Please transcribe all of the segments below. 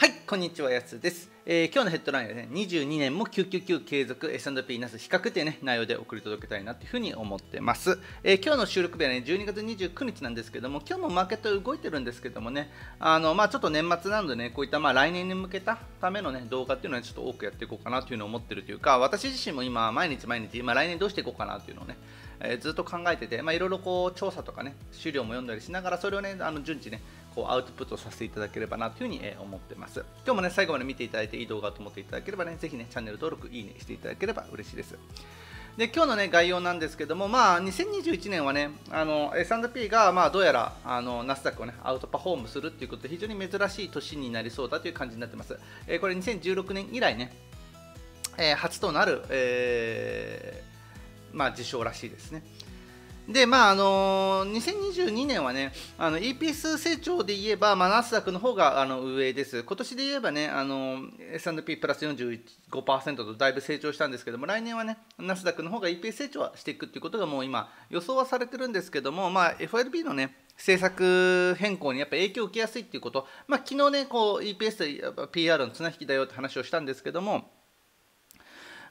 はい、こんにちは、やすです。えー、今日のヘッドラインはね、22年も999継続 S&P ナス比較というね、内容で送り届けたいなというふうに思ってます。えー、今日の収録日はね、12月29日なんですけども、今日もマーケット動いてるんですけどもね、あの、まあちょっと年末なのでね、こういったまあ来年に向けたためのね、動画っていうのは、ね、ちょっと多くやっていこうかなというのを思ってるというか、私自身も今、毎日毎日、今来年どうしていこうかなというのをね、えー、ずっと考えてて、まあいろいろこう調査とかね、資料も読んだりしながら、それをね、あの順次ね、こうアウトプットさせていただければなというふうに思ってます。今日もね、最後まで見ていただいていい動画と思っていただければね、ぜひね、チャンネル登録、いいねしていただければ嬉しいです。で今日の、ね、概要なんですけども、まあ、2021年はねあの S&P が、まあ、どうやらあのナスダックを、ね、アウトパフォームするっていうことで非常に珍しい年になりそうだという感じになってます。えー、これ2016年以来ね、えー、初となる、えー、まあ、受賞らしいですね。で、まああのー、2022年はね、あの EPS 成長で言えば、まあ、ナスダックの方があの上です。今年で言えばね、あのー、S&P プラス45%とだいぶ成長したんですけども、来年はね、ナスダックの方が EPS 成長はしていくっていうことがもう今、予想はされてるんですけども、まあ、FRB のね、政策変更にやっぱ影響を受けやすいっていうこと、まあ、昨日ね、こう EPS と PR の綱引きだよって話をしたんですけども、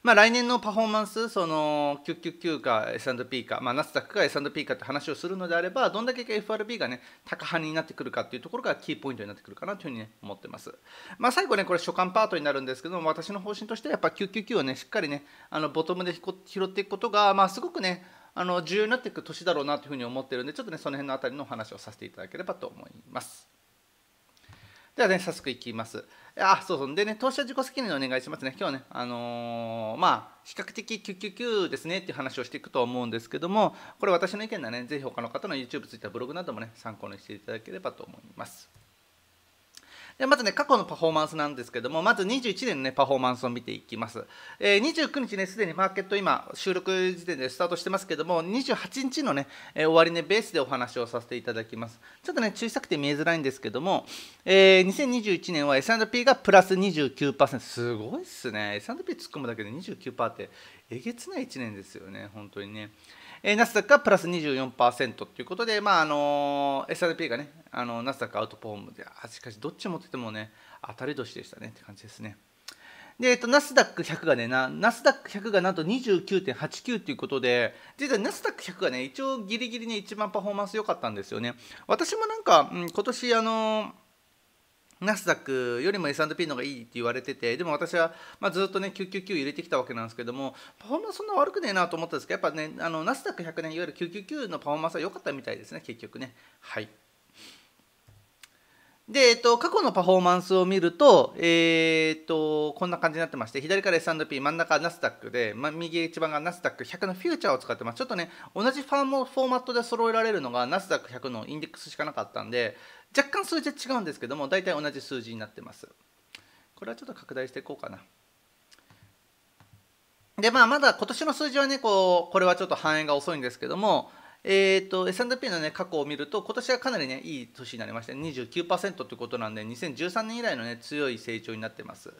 まあ、来年のパフォーマンスその999か S&P か、まあ、ナスダックか S&P かって話をするのであればどんだけ FRB がね高派になってくるかっていうところがキーポイントになってくるかなというふうに、ね、思ってます、まあ、最後ねこれ所感パートになるんですけども私の方針としてはやっぱ999をねしっかりねあのボトムで拾っていくことが、まあ、すごくねあの重要になっていく年だろうなというふうに思ってるんでちょっとねその辺のあたりのお話をさせていただければと思います。ではね、早速いきます。あ、そうそう。でね、投資は自己責任でお願いしますね。今日はね、あのー、まあ、比較的999ですねっていう話をしていくと思うんですけども、これ私の意見だね、ぜひ他の方の YouTube、Twitter、ブログなどもね、参考にしていただければと思います。でまずね過去のパフォーマンスなんですけどもまず21年の、ね、パフォーマンスを見ていきます、えー、29日ねすでにマーケット今収録時点でスタートしてますけども28日のね、えー、終値、ね、ベースでお話をさせていただきますちょっとね小さくて見えづらいんですけども、えー、2021年は S&P がプラス29%すごいっすね S&P 突っ込むだけで29%ってえげつない1年ですよね本当にねえー、ナスダックはプラス24%ということで、まああのー、S&P がね、あのー、ナスダックアウトフォームで、あしかしどっち持っててもね、当たり年でしたねって感じですね。で、えっと、ナスダック100がね、ナスダック100がなんと29.89ということで、実はナスダック100がね、一応ギリギリに一番パフォーマンス良かったんですよね。私もなんか、うん、今年、あのーナスダックよりも S&P の方がいいって言われててでも私は、まあ、ずっとね999入れてきたわけなんですけどもパフォーマンスそんな悪くねえなと思ったんですけどやっぱねあのナスダック100年いわゆる999のパフォーマンスは良かったみたいですね結局ねはい。で、えっと、過去のパフォーマンスを見ると、えー、っと、こんな感じになってまして、左から S&P、真ん中ナスダックで、ま、右一番がナスダック100のフューチャーを使ってます。ちょっとね、同じファームフォーマットで揃えられるのがナスダック100のインデックスしかなかったんで、若干数字は違うんですけども、大体同じ数字になってます。これはちょっと拡大していこうかな。で、まあ、まだ今年の数字はね、こう、これはちょっと反映が遅いんですけども、えーと、S&P の、ね、過去を見ると今年はかなり、ね、いい年になりまして29%ということなんで2013年以来の、ね、強い成長になってます。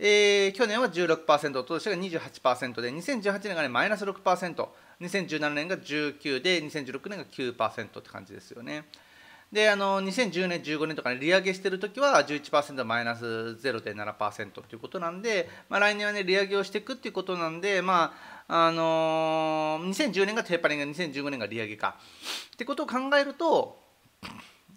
えー、去年は16%、今年が28%で、2018年が、マイナス6%、2017年が19で、2016年が9%って感じですよね。で、あの2010年、15年とか、ね、利上げしてるときは11%マイナス0.7%ということなんで、まあ、来年は、ね、利上げをしていくっていうことなんで、まああのー、2010年がテーパリング2015年が利上げかってことを考えると、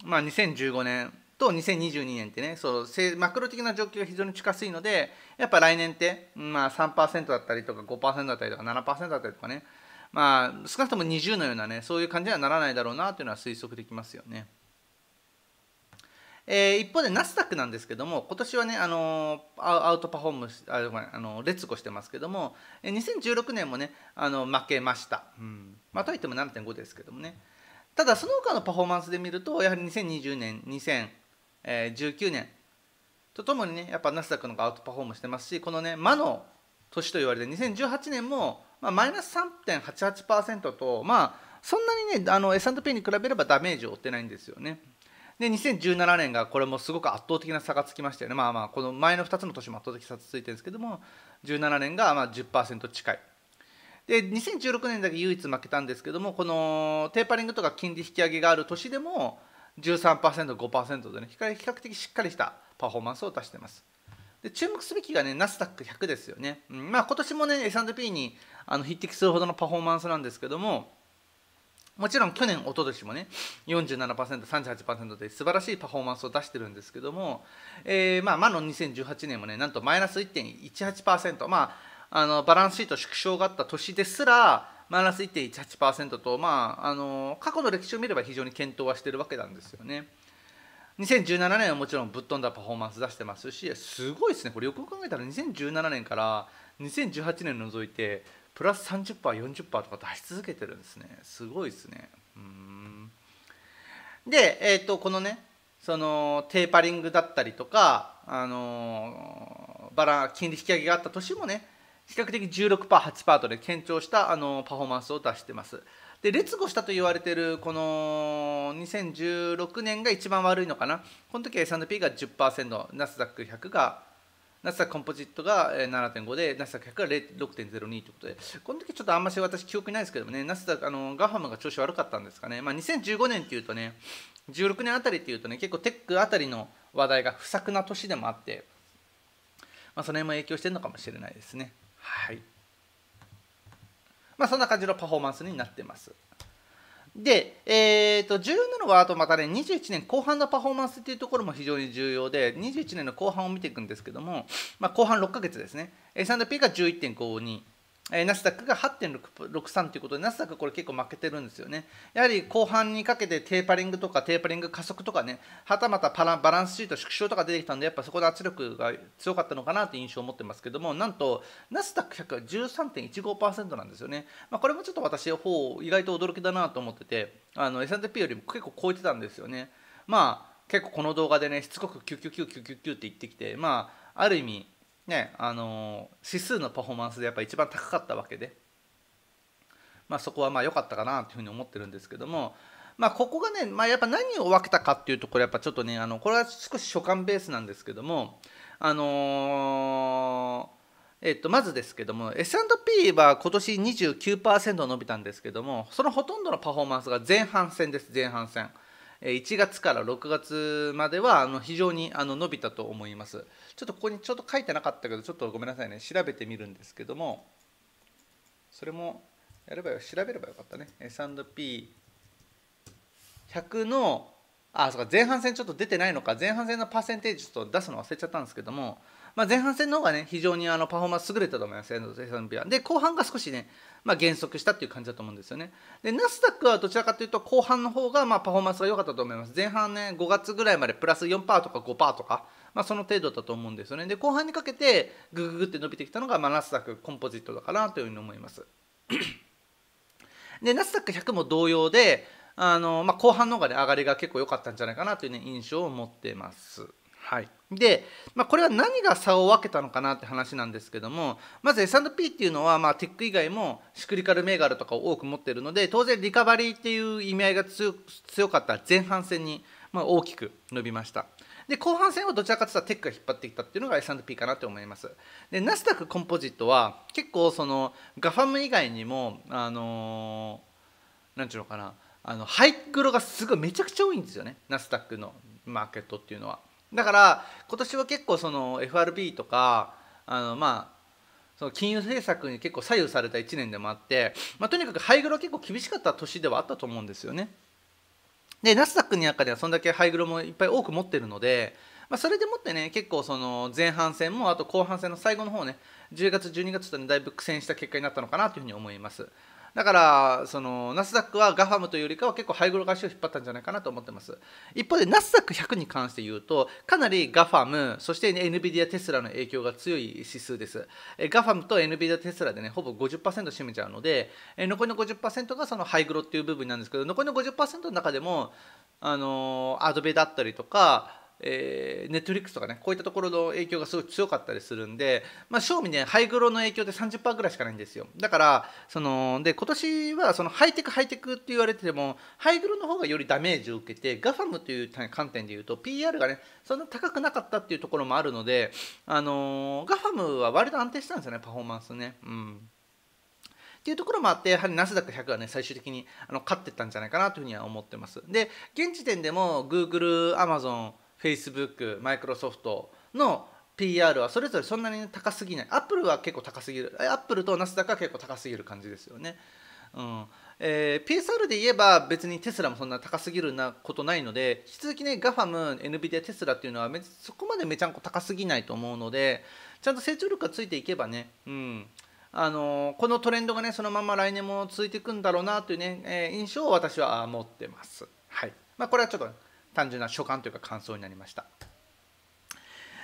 まあ、2015年と2022年ってねそうマクロ的な状況が非常に近すいのでやっぱ来年って、まあ3、3%だったりとか5%だったりとか7%だったりとかねまあ、少なくとも20のようなねそういう感じにはならないだろうなというのは推測できますよね。えー、一方でナスダックなんですけども今年はねあのアウトパフォームあの劣後してますけども2016年もねあの負けました、うん、まあ、といっても7.5ですけどもねただその他のパフォーマンスで見るとやはり2020年2019年とともにねやっぱナスダックの方がアウトパフォームしてますしこのね魔の年と言われて2018年も、まあ、マイナス3.88%とまあそんなにねあの S&P に比べればダメージを負ってないんですよね。で2017年がこれもすごく圧倒的な差がつきましたよねまあまあこの前の2つの年も圧倒的差ついてるんですけども17年がまあ10%近いで2016年だけ唯一負けたんですけどもこのテーパリングとか金利引き上げがある年でも 13%5% でね比較的しっかりしたパフォーマンスを出してますで注目すべきがねナスダック100ですよね、うん、まあ今年もね S&P にあの匹敵するほどのパフォーマンスなんですけどももちろん去年、一昨年もね、47%、38%で素晴らしいパフォーマンスを出してるんですけども、えー、まあ、魔の2018年もね、なんとマイナス1.18%、まあ、あのバランスシート縮小があった年ですら、マイナス1.18%と、まあ、あの過去の歴史を見れば非常に検討はしてるわけなんですよね。2017年はもちろんぶっ飛んだパフォーマンス出してますしすごいですねこれよく考えたら2017年から2018年除いてプラス 30%40% とか出し続けてるんですねすごいですねで、えーと、このねそのテーパリングだったりとか、あのバラ金利引き上げがあった年もね比較的 16%8% とで堅調した、あのパフォーマンスを出してますで劣後したと言われてるこの2016年が一番悪いのかなこの時は S&P が10%ナスダック100がナスダックコンポジットが7.5で、ナスダック100が6.02ということで、この時ちょっとあんまし私、記憶ないですけどもね、ナスダック、あのガファムが調子悪かったんですかね、まあ、2015年っていうとね、16年あたりっていうとね、結構テックあたりの話題が不作な年でもあって、まあ、その辺も影響してるのかもしれないですね。はい。まあ、そんな感じのパフォーマンスになってます。で、えーと、重要なのはあとまたね21年後半のパフォーマンスっていうところも非常に重要で21年の後半を見ていくんですけども、まあ、後半6ヶ月ですね S&P が11.52えナスダックが8.63ということで、ナスダックこれ結構負けてるんですよね。やはり後半にかけてテーパリングとかテーパリング加速とかね、はたまたパラバランスシート縮小とか出てきたんで、やっぱそこで圧力が強かったのかなという印象を持ってますけども、なんと、ナスダック100は13.15%なんですよね。まあ、これもちょっと私、ほう意外と驚きだなと思ってて、S&P よりも結構超えてたんですよね。まあ、結構この動画でね、しつこく99999って言ってきて、まあ、ある意味、ねあの指数のパフォーマンスでやっぱ一番高かったわけで、まあ、そこはまあ良かったかなというふうに思ってるんですけども、まあ、ここがね、まあ、やっぱ何を分けたかっていうとこれやっぱちょっとねあのこれは少し所感ベースなんですけどもあのー、えっと、まずですけども S&P は今年29%伸びたんですけどもそのほとんどのパフォーマンスが前半戦です前半戦。1月から6月まではあの非常にあの伸びたと思いますちょっとここにちょっと書いてなかったけどちょっとごめんなさいね調べてみるんですけどもそれもやればよ調べればよかったね S&P100 のあそうか前半戦ちょっと出てないのか前半戦のパーセンテージちょっと出すの忘れちゃったんですけどもまあ、前半戦の方がね非常にあのパフォーマンス優れたと思いますエンビア。で後半が少しね、まあ、減速したっていう感じだと思うんですよね。でナスダックはどちらかというと後半の方がまあパフォーマンスが良かったと思います。前半ね5月ぐらいまでプラス4%とか5%とか、まあ、その程度だと思うんですよね。で後半にかけてグググって伸びてきたのが、まあ、ナスダックコンポジットだかなというふうに思います。でナスダック100も同様であの、まあ、後半の方がね上がりが結構良かったんじゃないかなという、ね、印象を持ってます。はいで、まあ、これは何が差を分けたのかなって話なんですけどもまず S&P っていうのは、まあ、テック以外もシクリカル銘柄とかを多く持ってるので当然リカバリーっていう意味合いが強かった前半戦に、まあ、大きく伸びましたで後半戦はどちらかというとテックが引っ張ってきたっていうのが S&P かなと思いますでナスダックコンポジットは結構そのガファム以外にもあのー、ていうのかなあのハイクロがすごいめちゃくちゃ多いんですよねナスダックのマーケットっていうのは。だから今年は結構その FRB とかあのまあその金融政策に結構左右された1年でもあって、まあ、とにかくハイグロは結構厳しかった年ではあったと思うんですよね。でナスダックの中ではそんだけハイグロもいっぱい多く持ってるので、まあ、それでもってね結構その前半戦もあと後半戦の最後の方ね10月12月とねだいぶ苦戦した結果になったのかなというふうに思います。だからそのナスダックはガファムというよりかは結構ハイグロ会しを引っ張ったんじゃないかなと思ってます一方でナスダック100に関して言うとかなりガファムそして NVIDIA テスラの影響が強い指数ですガファムと NVIDIA テスラでねほぼ50%占めちゃうので残りの50%がそのハイグロっていう部分なんですけど残りの50%の中でもあのアドベだったりとかえネットフリックスとかねこういったところの影響がすごい強かったりするんで、まあ、賞味ねハイグロの影響で30%ぐらいしかないんですよだからそので今年はそのハイテクハイテクって言われててもハイグロの方がよりダメージを受けてガファムという観点でいうと PR がねそんな高くなかったっていうところもあるので、あのガファムは割と安定したんですよねパフォーマンスね。うんっていうところもあってやはりナスダック100はね最終的にあの勝ってったんじゃないかなというふうには思ってますで現時点でも Google、Amazon、フェイスブックマイクロソフトの PR はそれぞれそんなに高すぎない。アップルは結構高すぎる。アップルとナスダックは結構高すぎる感じですよね。うんえー、PSR で言えば別にテスラもそんな高すぎるなことないので引き続きね GAFAM、NVIDIA、テスラっていうのはそこまでめちゃんこ高すぎないと思うのでちゃんと成長力がついていけばね、うんあのー、このトレンドがねそのまま来年も続いていくんだろうなというね、えー、印象を私は持ってます。はいまあ、これはちょっと単純な所感というか感想になりました。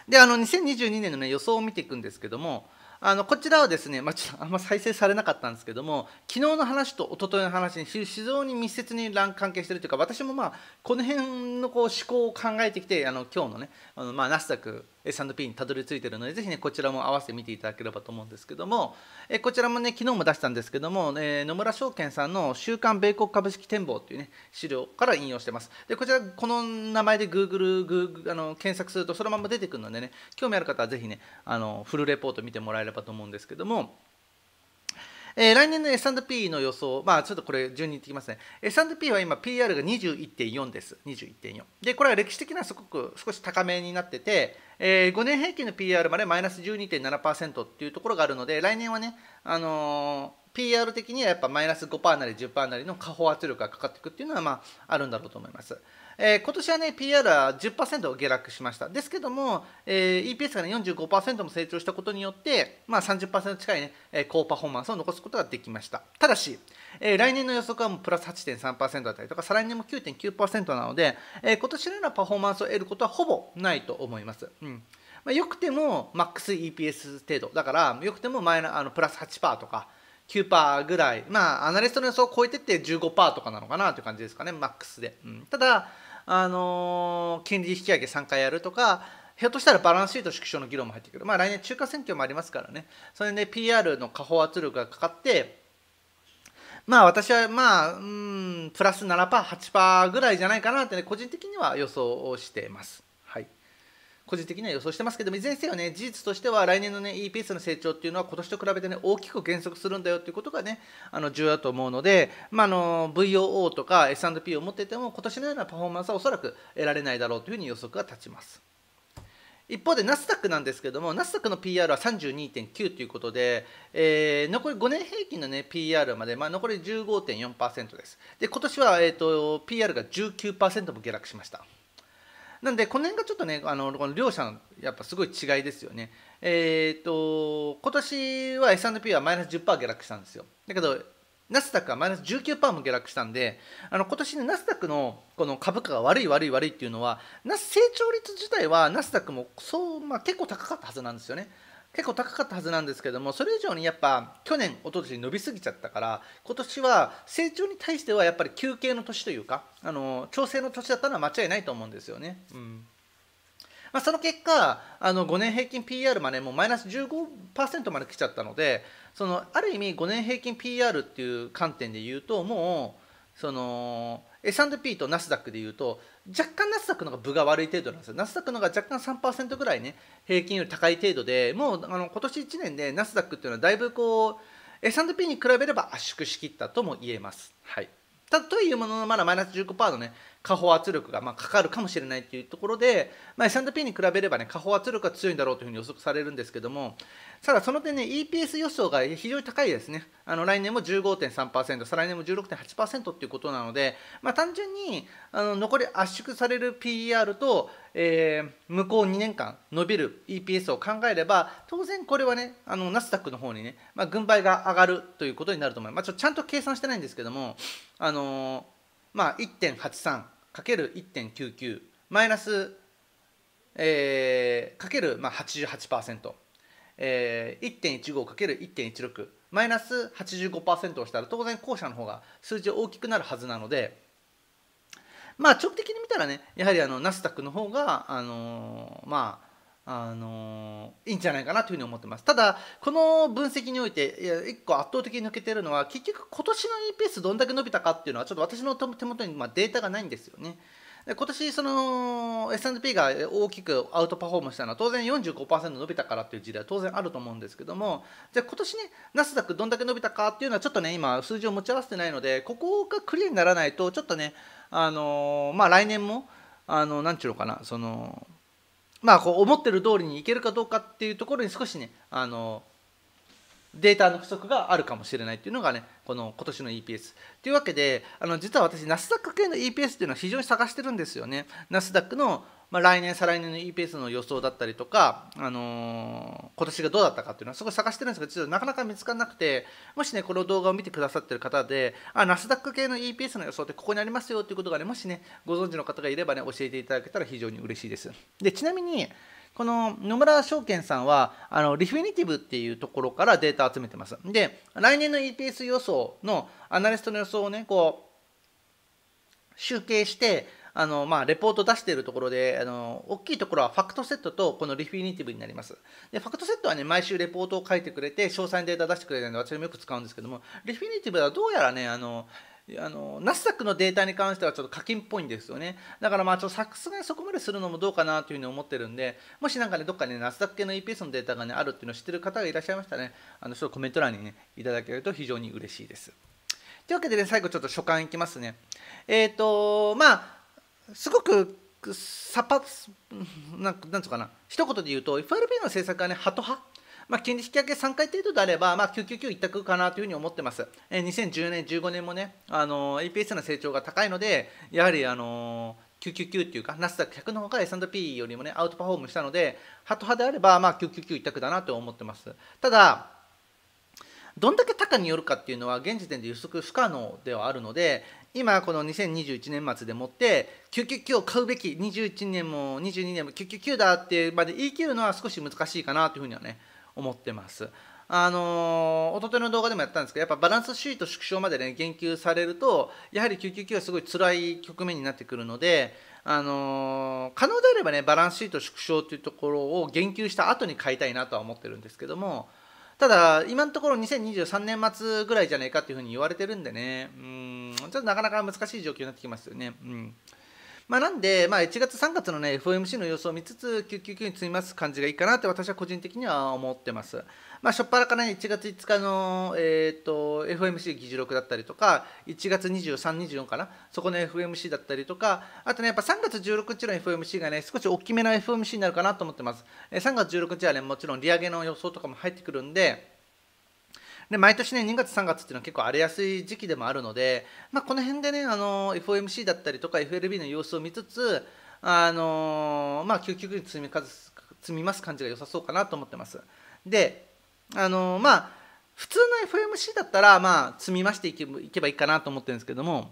であの2022年の、ね、予想を見ていくんですけどもあのこちらはですね、まあ、ちょっとあんま再生されなかったんですけども昨日の話と一昨日の話に非常に密接に関係しているというか私もまあこの辺のこう思考を考えてきてあの今日のねあの、まあ、ナスダック S&P にたどり着いてるのでぜひねこちらも合わせて見ていただければと思うんですけどもえこちらもね昨日も出したんですけども、え野村証券さんの「週刊米国株式展望」というね資料から引用してますでこちらこの名前で Google, Google あの検索するとそのまま出てくるのでね興味ある方はぜひねあのフルレポート見てもらえればと思うんですけどもえー、来年の S&P の予想、まあ、ちょっとこれ順に言ってきますね。S&P は今 PR が21.4です。21.4。で、これは歴史的にはすごく少し高めになってて、えー、5年平均の PR までマイナス12.7%っていうところがあるので、来年はね、あのー PR 的にはやっぱマイナス5%なり10%なりの下方圧力がかかっていくっていうのはまああるんだろうと思います。えー、今年はね PR は10%下落しましたですけども、えー、EPS が、ね、45%も成長したことによって、まあ30、近いね、えー、高パフォーマンスを残すことができましたただし、えー、来年の予測はもうプラス8.3%だったりとか再来年も9.9%なので、えー、今年のようなパフォーマンスを得ることはほぼないと思います、うんまあ、よくてもマックス EPS 程度だからよくても前のあのプラス8%とか9%ぐらい、まあ、アナリストの予想を超えてって15%とかなのかなという感じですかね、マックスで。うん、ただ、あのー、金利引き上げ3回やるとか、ひょっとしたらバランスシート縮小の議論も入ってくる、まあ、来年中間選挙もありますからね、それで、PR の下方圧力がかかって、まあ私はまあ、うん、プラス7%、8%ぐらいじゃないかなって、ね、個人的には予想をしています。個人的には予想してますけどもいずれにせよね事実としては来年のね EPS の成長っていうのは今年と比べてね大きく減速するんだよっていうことがねあの重要だと思うので、まあ、あの VOO とか S&P を持っていても今年のようなパフォーマンスはおそらく得られないだろうというふうに予測が立ちます。一方でナスダックなんですけどもナスダックの PR は32.9ということで、えー、残り5年平均の、ね、PR まで、まあ、残り15.4%ですで今年は、えーと、と PR が19%も下落しましたなんでこの辺がちょっとねあのこの両者のやっぱすごい違いですよね。えーと、と今年は S&P はマイナス10%下落したんですよ。だけどナスダックはマイナス19%も下落したんで、あの今年ね、ナスダックのこの株価が悪い悪い悪いっていうのは、成長率自体はナスダックもそう、まあ、結構高かったはずなんですよね。結構高かったはずなんですけどもそれ以上にやっぱ去年おととし伸びすぎちゃったから今年は成長に対してはやっぱり休憩の年というかあの調整の年だったのは間違いないと思うんですよね。うんまあ、その結果あの5年平均 PR までもマイナス15%まで来ちゃったのでそのある意味5年平均 PR っていう観点で言うともうその S&P とナスダックでいうと若干ナスダックの方が分が悪い程度なんですよナスダックの方が若干3%ぐらいね平均より高い程度でもうあの今年1年でナスダックっていうのはだいぶこう S&P に比べれば圧縮しきったとも言えます。はいたというもののまだマイナス15%のね下方圧力がまかかるかもしれないというところで、まあ、S&P に比べれば、ね、下方圧力が強いんだろうというふうに予測されるんですけどもただその点、ね、EPS 予想が非常に高いですねあの来年も15.3%再来年も16.8%ということなので、まあ、単純にあの残り圧縮される PER と、えー、向こう2年間伸びる EPS を考えれば当然これはねあのナスダックの方にね、まあ、軍配が上がるということになると思います、まあ、ちょちゃんと計算してないんですけどもあのーまあ、1.83×1.99 マイナス、えー、かける、まあ88%、88%、えー、1.15×1.16 マイナス85%をしたら当然後者の方が数字大きくなるはずなのでまあ直的に見たらねやはりあのナスダックの方があのー、まああのいいんじゃないかなというふうに思ってますただこの分析においていや1個圧倒的に抜けてるのは結局今年の EPS どんだけ伸びたかっていうのはちょっと私の手元にまデータがないんですよねで今年その S&P が大きくアウトパフォームしたのは当然45%伸びたからっていう時代は当然あると思うんですけどもじゃあ今年ねナスダックどんだけ伸びたかっていうのはちょっとね今数字を持ち合わせてないのでここがクリアにならないとちょっとねあのまあ来年もあのなんちゅうのかなそのまあ、こう思ってる通りにいけるかどうかっていうところに少しねあのデータの不足があるかもしれないっていうのがねこの今年の EPS。というわけであの実は私ナスダック系の EPS っていうのは非常に探してるんですよね。ナスダックのまあ、来年再来年の E p s の予想だったりとか、あのー、今年がどうだったかっていうのはすごい探してるんですけどちょっとなかなか見つからなくてもしねこの動画を見てくださってる方であナスダック系の E p s の予想ってここにありますよっていうことがねもしねご存知の方がいればね教えていただけたら非常に嬉しいですでちなみにこの野村証券さんはあのリフィニティブっていうところからデータ集めてますで来年の EPS 予想のアナリストの予想をねこう集計してあの、まあ、レポート出しているところで、あの、大きいところはファクトセットとこのリフィニティブになります。で、ファクトセットはね、毎週レポートを書いてくれて、詳細にデータ出してくれるので、私もよく使うんですけども、リフィニティブはどうやらね、あの、あの、ナスダックのデータに関してはちょっと課金っぽいんですよね。だからまあちょっとさすがにそこまでするのもどうかなというふうに思ってるんで、もしなんかね、どっかね、ナスダック系の EPS のデータがね、あるっていうのを知ってる方がいらっしゃいましたらね、あの、ちょっとコメント欄にね、いただけると非常に嬉しいです。というわけでね、最後ちょっと所感いきますね。えっ、ー、と、まあ、すごくさぱなんなんつうかな一言で言うと FRB の政策はねハト派まあ、金利引き上げ3回程度であれば、まあ、999一択かなというふうに思ってます。えー、2010年、15年もね、あのー、EPS の成長が高いので、やはり、あのー、999っていうか、ナスダック100の方が S&P よりもね、アウトパフォームしたので、ハト派であれば、まあ、999一択だなと思ってます。ただ、どんだけ高によるかっていうのは現時点で予測不可能ではあるので今この2021年末でもって999を買うべき21年も22年も999だってまで言い切るのは少し難しいかなというふうにはね思ってます。あのー、一昨日の動画でもやったんですけどやっぱバランスシート縮小までね言及されるとやはり999はすごい辛い局面になってくるので、あのー、可能であればねバランスシート縮小というところを言及した後に買いたいなとは思ってるんですけども。ただ、今のところ2023年末ぐらいじゃないかっていうふうに言われてるんでね、うん、ちょっとなかなか難しい状況になってきますよね。うんまあ、なんで、まあ、1月3月の、ね、FOMC の様子を見つつ999に積みます感じがいいかなって私は個人的には思ってます。まあ、初っ端から、ね、1月5日の、えーと、と FOMC 議事録だったりとか1月23、24かなそこの FOMC だったりとかあとねやっぱ3月16日の FOMC がね少し大きめの FOMC になるかなと思ってます。3月16日はねもちろん利上げの予想とかも入ってくるんでで毎年ね2月3月っていうのは結構荒れやすい時期でもあるので、まあ、この辺でねあの FOMC だったりとか FLB の様子を見つつあのまあ究極に積み積みます感じが良さそうかなと思ってます。であのまあ普通の FOMC だったらまあ積み増していけいけばいいかなと思ってるんですけども、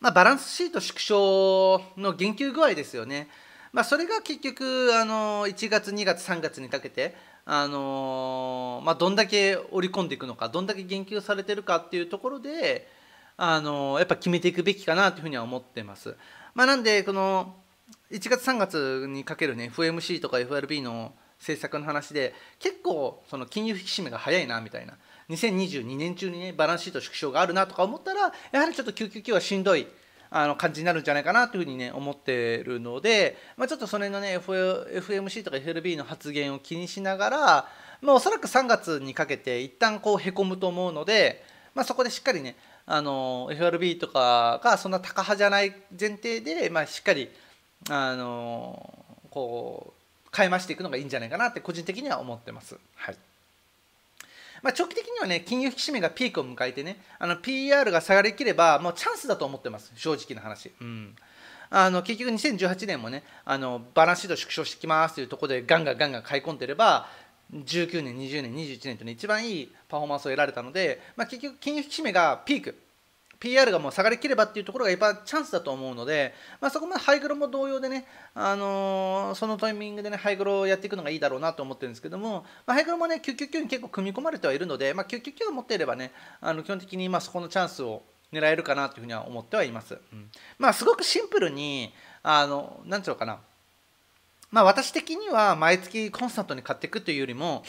まあ、バランスシート縮小の言及具合ですよね。まあ、それが結局あの1月2月3月にかけてあのー、まあ、どんだけ織り込んでいくのかどんだけ言及されてるかっていうところで、あのー、やっぱ決めていくべきかなというふうには思ってます。まあ、なんでこの1月3月にかけるね FMC とか FRB の政策の話で結構その金融引き締めが早いなみたいな2022年中にねバランスシート縮小があるなとか思ったらやはりちょっと救急9はしんどいあの感じになるんじゃないかなというふうにね思ってるので、まあ、ちょっとそれのね FMC とか FLB の発言を気にしながら、まあ、おそらく3月にかけて一旦こうへこむと思うので、まあ、そこでしっかりねあの FRB とかがそんな高派じゃない前提で、まあ、しっかりあのこう変えましていくのがいいんじゃないかなって個人的には思ってます。はいまあ、長期的にはね、金融引き締めがピークを迎えてね、あの PR が下がりきれば、もうチャンスだと思ってます、正直な話。うんあの結局2018年もねあのバランスシート縮小してきますというところでガンガンガンガン買い込んでれば19年20年21年とね一番いいパフォーマンスを得られたので、まあ、結局金融引き締めがピーク PR がもう下がりきればっていうところがやっぱチャンスだと思うので、まあ、そこまでハイグロも同様でね、あのー、そのタイミングでねハイグロをやっていくのがいいだろうなと思ってるんですけども、まあ、ハイグロもね999に結構組み込まれてはいるので、まあ、999を持っていればねあの基本的にまそこのチャンスを狙えるかなというふうには思ってはいます。うん、まあ、すごくシンプルにあのなんていうのかなまあ、私的には毎月コンスタントに買っていくというよりも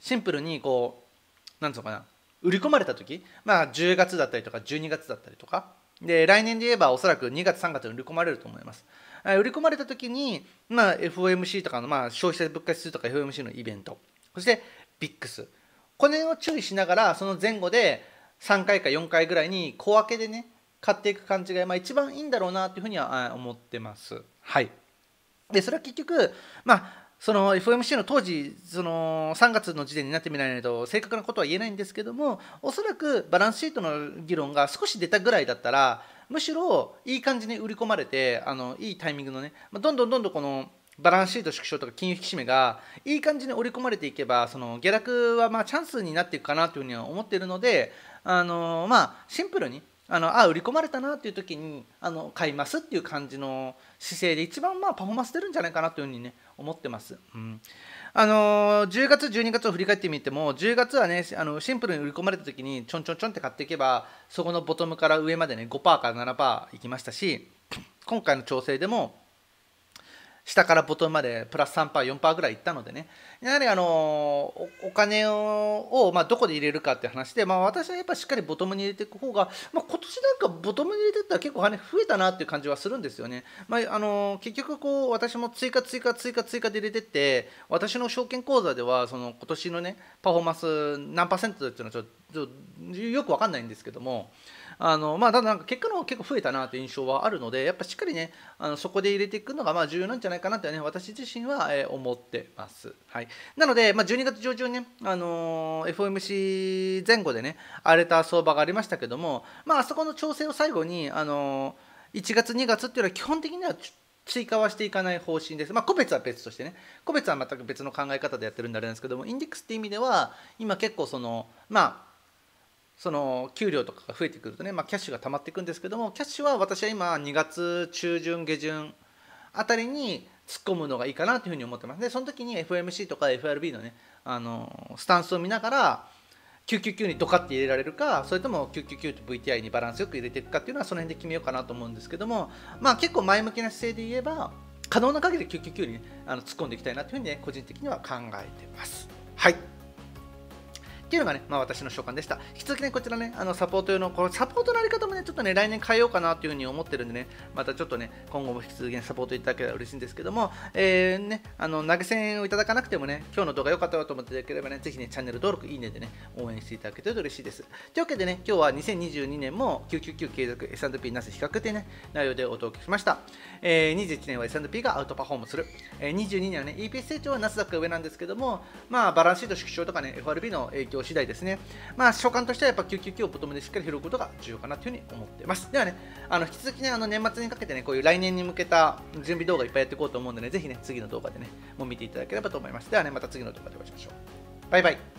シンプルにこうなんつうのかな売り込まれた時、まあ、10月だったりとか12月だったりとかで来年で言えばおそらく2月3月に売り込まれると思います売り込まれた時に、まあ、FOMC とかの、まあ、消費者物価指数とか FOMC のイベントそして VIX これを注意しながらその前後で3回か4回ぐらいに小分けでね買っていく感じが、まあ、一番いいんだろうなというふうには思ってますはいでそれは結局まあその FOMC の当時その3月の時点になってみないと正確なことは言えないんですけどもおそらくバランスシートの議論が少し出たぐらいだったらむしろいい感じに売り込まれてあのいいタイミングのねどんどんどんどんこのバランスシート縮小とか金融引き締めがいい感じに織り込まれていけばその下落はまあチャンスになっていくかなというふうには思っているのであのまあシンプルにあのあ売り込まれたなっていう時にあの買いますっていう感じの姿勢で一番まあパフォーマンス出るんじゃないかなというふうにね思ってます、うん、あのー、10月12月を振り返ってみても10月はねあのシンプルに売り込まれた時にちょんちょんちょんって買っていけばそこのボトムから上までね5%から7%いきましたし今回の調整でも下からボトムまでプラス3%、4%ぐらいいったのでね、やはりあのお金をまあ、どこで入れるかって話で、まあ、私はやっぱしっかりボトムに入れていく方が、まあ、今年なんかボトムに入れてったら結構金増えたなっていう感じはするんですよね。まあ、あの結局こう、私も追加、追加、追加、追加で入れてって、私の証券口座ではその今年のね、パフォーマンス何パーセントっていうのはちょっとよく分かんないんですけども、あのまあ、ただなんか結果の方結構増えたなという印象はあるのでやっぱしっかりねあのそこで入れていくのがまあ重要なんじゃないかなとね私自身は、え思ってます。はい、なので、まあ、12月上旬ね、あのー、FOMC 前後でね荒れた相場がありましたけども、まあ、あそこの調整を最後に、あのー、1月2月っていうのは基本的には追加はしていかない方針です。まあ、個別は別としてね、個別は全く別の考え方でやってるんであれなんですけども、インデックスっていう意味では、今結構その、まあ、その給料とかが増えてくるとね、まあ、キャッシュが溜まっていくんですけどもキャッシュは私は今2月中旬下旬あたりに突っ込むのがいいかなというふうに思ってますでその時に FMC とか FRB のねあのスタンスを見ながら999にドカって入れられるかそれとも999と VTI にバランスよく入れていくかっていうのはその辺で決めようかなと思うんですけどもまあ結構前向きな姿勢で言えば可能な限り999に、ね、あの突っ込んでいきたいなというふうにね個人的には考えてます。はいっていうのがね、まあ、私の所感でした。引き続きね、こちらね、あのサポート用の、このサポートのあり方もね、ちょっとね、来年変えようかなというふうに思ってるんでね、またちょっとね、今後も引き続き、サポートいただけたら嬉しいんですけども、えー、ね、あの投げ銭をいただかなくてもね、今日の動画良かったと思っていただければね、ぜひね、チャンネル登録、いいねでね、応援していただけると嬉しいです。というわけでね、今日は2022年も999継続 S&P なす比較的ね、内容でお届けしました。えー、21年は S&P がアウトパフォームする。えー、22年はね、EPS 成長はナスダックが上なんですけども、まあ、バランスシート縮小とかね、FRB の影響況次第ですね、まあ、所感としてはやっぱ999を求めでしっかり拾うことが重要かなというふうに思っています。ではね、あの引き続きね、あの年末にかけてね、こういう来年に向けた準備動画いっぱいやっていこうと思うんでね、ぜひね、次の動画でね、もう見ていただければと思います。ではね、また次の動画でお会いしましょう。バイバイ。